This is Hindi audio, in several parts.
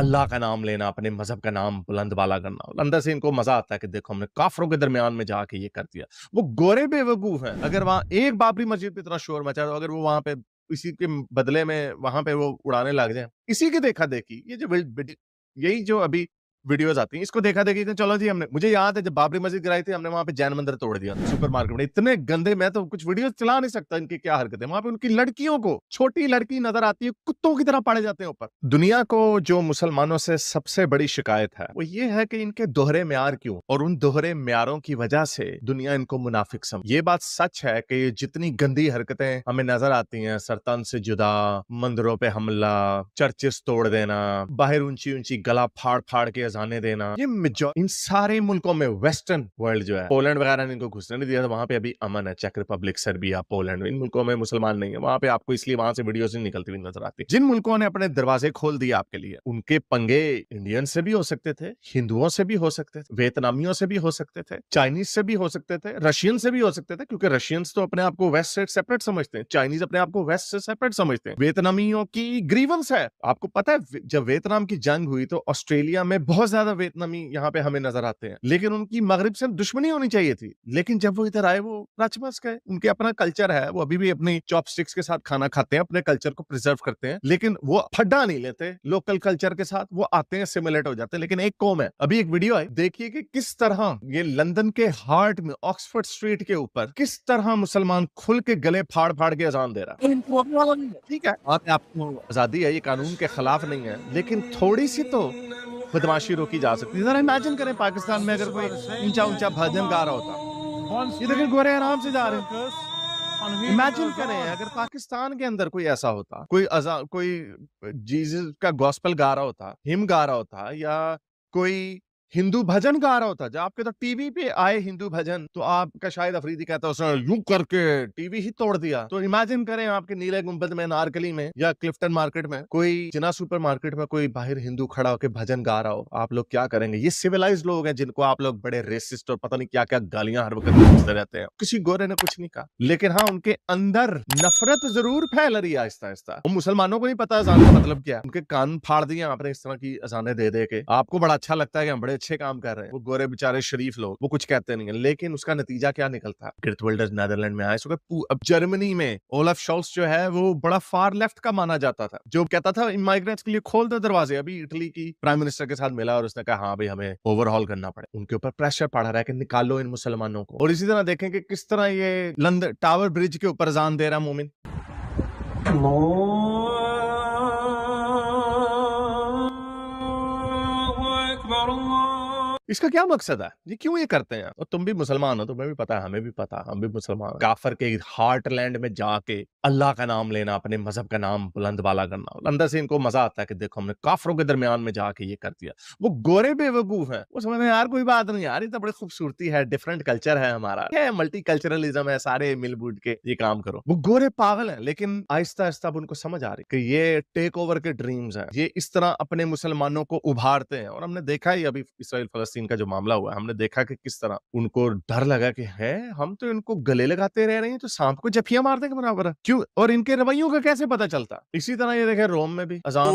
अल्लाह का नाम लेना अपने मज़हब का नाम बुलंद वाला करना अंदर से इनको मज़ा आता है कि देखो हमने काफरों के दरमियान में जाके ये कर दिया वो गोरे बेवकूफ़ हैं अगर वहाँ एक बाबरी मस्जिद पर इतना शोर मचा तो अगर वो वहाँ पे इसी के बदले में वहां पे वो उड़ाने लग जाए इसी के देखा देखी ये जो यही जो अभी वीडियोज आती हैं इसको देखा देखी चलो जी हमने मुझे याद है जब बाबरी मस्जिद गिराई थी हमने वहां पे जैन मंदिर तोड़ दिया सुपर मार्केट में इतने गंदे मैं तो कुछ वीडियो चला नहीं सकता इनकी क्या हरकत है वहां पे उनकी लड़कियों को छोटी लड़की नजर आती है कुत्तों की तरह पाड़े जाते हैं ऊपर दुनिया को जो मुसलमानों से सबसे बड़ी शिकायत है वो ये है कि इनके दोहरे म्यार क्यों और उन दोहरे म्यारों की वजह से दुनिया इनको मुनाफिक समझ ये बात सच है कि जितनी गंदी हरकतें हमें नजर आती है सरतन से जुदा मंदिरों पे हमला चर्चिस तोड़ देना बाहर ऊंची ऊंची गला फाड़ फाड़ के जाने देना ये इन सारे मुल्कों में वेस्टर्न वर्ल्ड जो है पोलैंड वगैरह ने इनको घुसने नहीं दिया था तो वहां पे अभी अमन है चेक रिपब्लिक सर्बिया पोलैंड इन मुल्कों में मुसलमान नहीं है वहां पे आपको इसलिए वहां से वीडियो नहीं निकलती हुई नजर आती जिन मुल्कों ने अपने दरवाजे खोल दिए आपके लिए उनके पंगे इंडियन से भी हो सकते थे हिंदुओं से भी हो सकते थे वियतनामियों से भी हो सकते थे चाइनीज से भी हो सकते थे रशियन से भी हो सकते थे क्योंकि रशियंस तो अपने आपको वेस्ट से सेपरेट समझते हैं चाइनीज अपने आपको वेस्ट से सेपरेट समझते हैं वियतनामियों की ग्रीवंस है आपको पता है जब वियतनाम की जंग हुई तो ऑस्ट्रेलिया में बहुत बहुत ज्यादा वेतनामी यहाँ पे हमें नजर आते हैं लेकिन उनकी मगरब से दुश्मनी होनी चाहिए थी लेकिन जब वो इधर आए वो राजमास गए उनके अपना कल्चर है वो अभी भी अपनी चॉप स्टिक्स के साथ खाना खाते हैं अपने कल्चर को प्रिजर्व करते हैं लेकिन वो फड्डा नहीं लेते लोकल कल्चर के साथ वो आते हैं सिमुलेट हो जाते हैं लेकिन एक कौम है अभी एक वीडियो है देखिए कि किस तरह ये लंदन के हार्ट में ऑक्सफोर्ड स्ट्रीट के ऊपर किस तरह मुसलमान खुल के गले फाड़ फाड़ के अजान दे रहा है ठीक है आपको आजादी है ये कानून के खिलाफ नहीं है लेकिन थोड़ी सी तो बदमाशी रोकी जा सकती है इमेजिन करें पाकिस्तान में अगर कोई ऊंचा ऊंचा भजन गा रहा होता ये देखिए गोरे आराम से जा रहे हैं इमेजिन करें अगर पाकिस्तान के अंदर कोई ऐसा होता कोई अजा कोई जीजस का गॉस्पल गा रहा होता हिम गा रहा होता या कोई हिंदू भजन गा रहा होता जब आपके तो टीवी पे आए हिंदू भजन तो आपका शायद अफरीदी कहता उसने यूं करके टीवी ही तोड़ दिया तो इमेजिन करें आपके नीले गुंबद में नारकली में या क्लिफ्टन मार्केट में कोई जिना सुपर मार्केट में कोई बाहर हिंदू खड़ा होकर भजन गा रहा हो आप लोग क्या करेंगे ये सिविलाइज लोग हैं जिनको आप लोग बड़े रेसिस्ट और पता नहीं क्या क्या गालियां हर वक्त पूछते रहते हैं किसी गोरे ने कुछ नहीं कहा लेकिन हाँ उनके अंदर नफरत जरूर फैल रही है आहिस्ता आहिस्ता और मुसलमानों को नहीं पता अजान का मतलब क्या है उनके कान फाड़ दिए आपने इस तरह की अजाने दे दे के आपको बड़ा अच्छा लगता है कि हम बड़े अच्छे काम कर रहे हैं वो गोरे बेचारे शरीफ लोग वो कुछ कहते नहीं है लेकिन उसका नतीजा क्या निकलता है गिरत विल्डर्स नेदरलैंड में आए सो अब जर्मनी में ओलफ शॉल्स जो है वो बड़ा फार लेफ्ट का माना जाता था जो कहता था माइग्रेंट्स के लिए खोल दो दरवाजे अभी इटली की प्राइम मिनिस्टर के साथ मिला और उसने कहा हाँ भाई हमें ओवरहॉल करना पड़े उनके ऊपर प्रेशर पड़ा रहा है कि निकालो इन मुसलमानों को और इसी तरह देखें कि किस तरह ये लंदन टावर ब्रिज के ऊपर जान दे रहा मोमिन इसका क्या मकसद है ये क्यों ये करते हैं और तुम भी मुसलमान हो तुम्हें भी पता है हमें भी पता है हम भी मुसलमान काफर के हार्ट लैंड में जाके अल्लाह का नाम लेना अपने मज़हब का नाम बुलंद वाला करना अंदर से इनको मज़ा आता है कि देखो हमने काफरों के दरमियान में जाके ये कर दिया वो गोरे बेवकूफ़ हैं वो समझते हैं यार कोई बात नहीं यार ये तो बड़ी खूबसूरती है डिफरेंट कल्चर है हमारा है मल्टी कल्चरलिज्म है सारे बुट के ये काम करो वो गोरे पागल है लेकिन आहिस्ता आहिस्ता अब उनको समझ आ रही कि ये टेक ओवर के ड्रीम्स है ये इस तरह अपने मुसलमानों को उभारते हैं और हमने देखा ही अभी इसराइल फलस्तीन का जो मामला हुआ हमने देखा कि किस तरह उनको डर लगा कि है हम तो इनको गले लगाते रह रहे हैं तो सांप को जफिया मार देंगे बराबर है क्यों और इनके रवैयों का कैसे पता चलता इसी तरह ये देखे रोम में भी अजान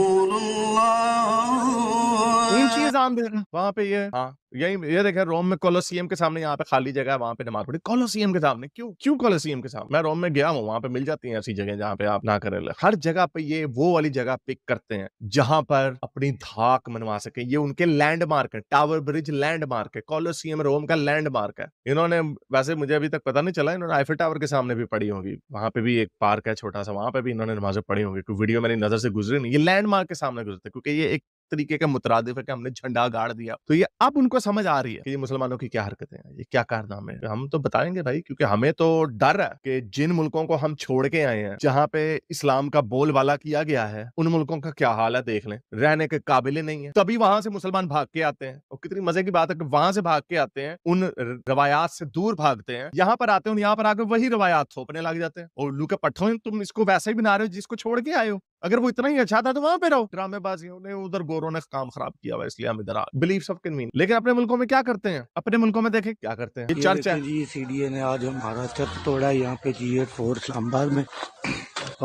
आराम दे रहा वहां पे ये हाँ यही ये देखे रोम में कोलोसियम के सामने यहाँ पे खाली जगह है वहां पे नमाज पढ़ी कोलोसियम के सामने क्यों क्यों कोलोसियम के सामने मैं रोम में गया हूँ वहां पे मिल जाती है ऐसी जगह जहाँ पे आप ना करे हर जगह पे ये वो वाली जगह पिक करते हैं जहां पर अपनी धाक मनवा सके ये उनके लैंड मार्क है टावर ब्रिज लैंड मार्क है कोलोसियम रोम का लैंड मार्क है इन्होंने वैसे मुझे अभी तक पता नहीं चला इन्होंने आईफे टावर के सामने भी पड़ी होगी वहां पे भी एक पार्क है छोटा सा वहां पे भी इन्होंने नमाजें पढ़ी होंगी वीडियो मेरी नजर से गुजरी नहीं ये लैंड के सामने गुजरते क्योंकि ये एक तरीके का मुतरद है कि हमने झंडा गाड़ दिया तो ये अब उनको समझ आ रही है कि ये मुसलमानों की क्या हरकतें हैं ये क्या कारनामे हैं हम तो बताएंगे भाई क्योंकि हमें तो डर है कि जिन मुल्कों को हम छोड़ के आए हैं जहाँ पे इस्लाम का बोलबाला किया गया है उन मुल्कों का क्या हाल है देख लें रहने के काबिले नहीं है तभी वहां से मुसलमान भाग के आते हैं और कितनी मजे की बात है कि वहां से भाग के आते हैं उन रवायात से दूर भागते हैं यहाँ पर आते हैं यहाँ पर आकर वही रवायात थोपने लग जाते हैं और लू के पट्टो तुम इसको वैसे ही बना रहे हो जिसको छोड़ के आए हो अगर वो इतना ही अच्छा था तो वहां पे रहो ड्रामेबाजियों ने उधर गोरों ने काम खराब किया हुआ इसलिए हम इधर बिलीव सब मीन लेकिन अपने मुल्कों में क्या करते हैं अपने मुल्कों में देखें क्या करते हैं ये चर्चा जी सीडीए ने आज हमारा छत तोड़ा यहाँ पे जी एट फोर इस्लामाबाद में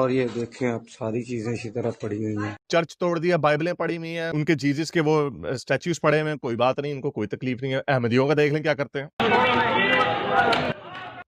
और ये देखें आप सारी चीजें इसी तरह पड़ी हुई हैं चर्च तोड़ दिया बाइबलें पड़ी हुई हैं उनके जीजस के वो स्टैचूज पड़े हुए कोई बात नहीं उनको कोई तकलीफ नहीं है अहमदियों का देख लें क्या करते हैं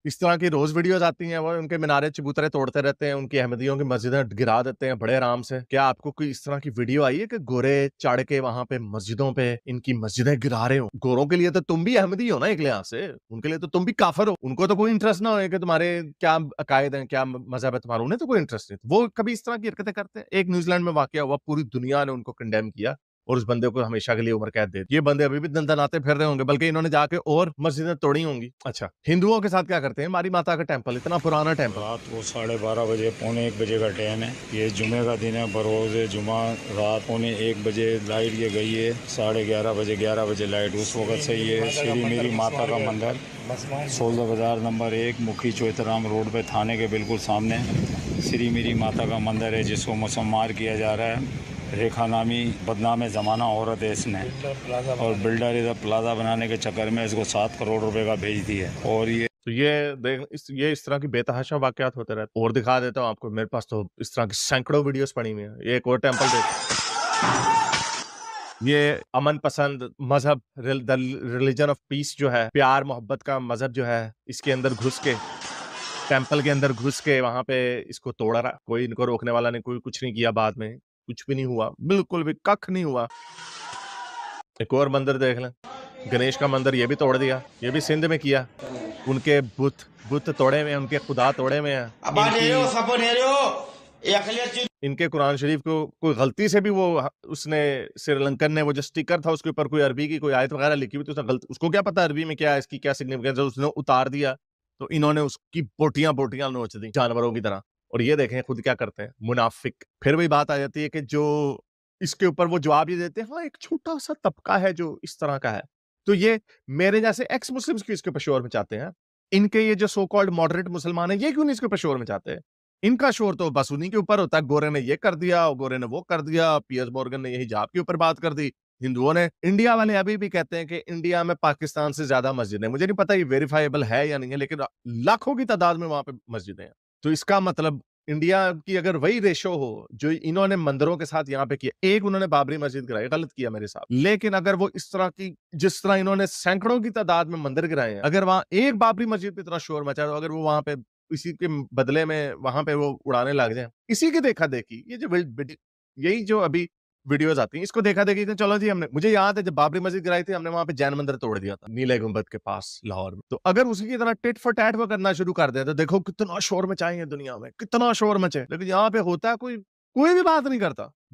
इस तरह की रोज़ वीडियोज आती हैं वो उनके मीनारे चबूतरे तोड़ते रहते हैं उनकी अहमदियों की मस्जिदें गिरा देते हैं बड़े आराम से क्या आपको कोई इस तरह की वीडियो आई है कि गोरे चढ़ के वहां पे मस्जिदों पे इनकी मस्जिदें गिरा रहे हो गोरों के लिए तो तुम भी अहमदी हो ना एक लिहाज से उनके लिए तो तुम भी काफर हो उनको तो कोई इंटरेस्ट ना हो कि तुम्हारे क्या अकायद है क्या मजहब है तुम्हारा उन्हें तो कोई इंटरेस्ट नहीं वो कभी इस तरह की हरकतें करते हैं एक न्यूजीलैंड में वाक्य हुआ पूरी दुनिया ने उनको कंडेम किया और उस बंदे को हमेशा के लिए उम्र कैद दे ये बंदे अभी भी दिन आते फिर रहे होंगे बल्कि इन्होंने जाके और मस्जिदें तोड़ी होंगी अच्छा हिंदुओं के साथ क्या करते हैं मारी माता का टेम्पल इतना पुराना टेम्पल रात को साढ़े बारह बजे पौने एक बजे का टाइम है ये जुमे का दिन है बरोज है जुमा रात पौने एक बजे लाइट ये गई है साढ़े ग्यारह बजे ग्यारह बजे लाइट उस वक्त से ये श्री मेरी माता का मंदिर सोलह बाजार नंबर एक मुखी चौतराम रोड पे थाने के बिल्कुल सामने श्री मेरी माता का मंदिर है जिसको मसम्मार किया जा रहा है रेखा नामी बदनाम ज़माना औरत है इसने और बिल्डर इधर प्लाजा बनाने के चक्कर में इसको सात करोड़ रुपए का भेज दी है और ये तो ये देख इस ये इस तरह की बेतहाशा वाकयात होते रहते और दिखा देता हूँ आपको मेरे पास तो इस तरह की सैकड़ों वीडियोस पड़ी हुई है एक और टेम्पल देख ये अमन पसंद मजहब रिलीजन ऑफ पीस जो है प्यार मोहब्बत का मजहब जो है इसके अंदर घुस के टेम्पल के अंदर घुस के वहां पे इसको तोड़ा रहा कोई इनको रोकने वाला नहीं कोई कुछ नहीं किया बाद में कुछ भी नहीं हुआ बिल्कुल भी कख नहीं हुआ एक और मंदिर देख लें गणेश का मंदिर ये भी तोड़ दिया ये भी सिंध में किया उनके बुत बुत तोड़े हुए उनके खुदा तोड़े हुए हैं इनके कुरान शरीफ को कोई गलती से भी वो उसने श्रीलंकन ने वो जो स्टिकर था उसके ऊपर कोई अरबी की कोई आयत वगैरह लिखी हुई तो उसने गलती उसको क्या पता अरबी में क्या है इसकी क्या सिग्निफिकेंस है उसने उतार दिया तो इन्होंने उसकी बोटियां बोटियां नोच दी जानवरों की तरह और ये देखें खुद क्या करते हैं मुनाफिक फिर वही बात आ जाती है कि जो इसके ऊपर वो जवाब ये देते हैं हाँ एक छोटा सा तबका है जो इस तरह का है तो ये मेरे जैसे एक्स मुस्लिम्स क्यों इसके ऊपर शोर चाहते हैं इनके ये जो सो कॉल्ड मॉडरेट मुसलमान है ये क्यों नहीं इसके ऊपर शोर मचाते हैं इनका शोर तो बस उन्हीं के ऊपर होता है गोरे ने ये कर दिया गोरे ने वो कर दिया पीएस मॉर्गन ने यही जाप के ऊपर बात कर दी हिंदुओं ने इंडिया वाले अभी भी कहते हैं कि इंडिया में पाकिस्तान से ज्यादा मस्जिद है मुझे नहीं पता ये वेरीफाइबल है या नहीं है लेकिन लाखों की तादाद में वहां पे मस्जिदें हैं तो इसका मतलब इंडिया की अगर वही रेशो हो जो इन्होंने मंदिरों के साथ यहाँ पे किया एक उन्होंने बाबरी मस्जिद गिराई गलत किया मेरे साथ लेकिन अगर वो इस तरह की जिस तरह इन्होंने सैकड़ों की तादाद में मंदिर गिराए हैं अगर वहाँ एक बाबरी मस्जिद पे इतना शोर मचा तो अगर वो वहाँ पे इसी के बदले में वहां पे वो उड़ाने लग जाए इसी की देखा देखी ये जो यही जो अभी वीडियोस आती हैं इसको देखा देखी चलो जी हमने मुझे याद है जब बाबरी मस्जिद गिराई थी हमने वहां पे जैन मंदिर तोड़ दिया था नीले गुम्बद के पास लाहौर में तो अगर उसी की तरह टिट फॉर टैट वो करना शुरू कर दिया तो देखो कितना शोर मचाएंगे दुनिया में कितना शोर मचे लेकिन यहाँ पे होता है कोई कोई भी बात नहीं करता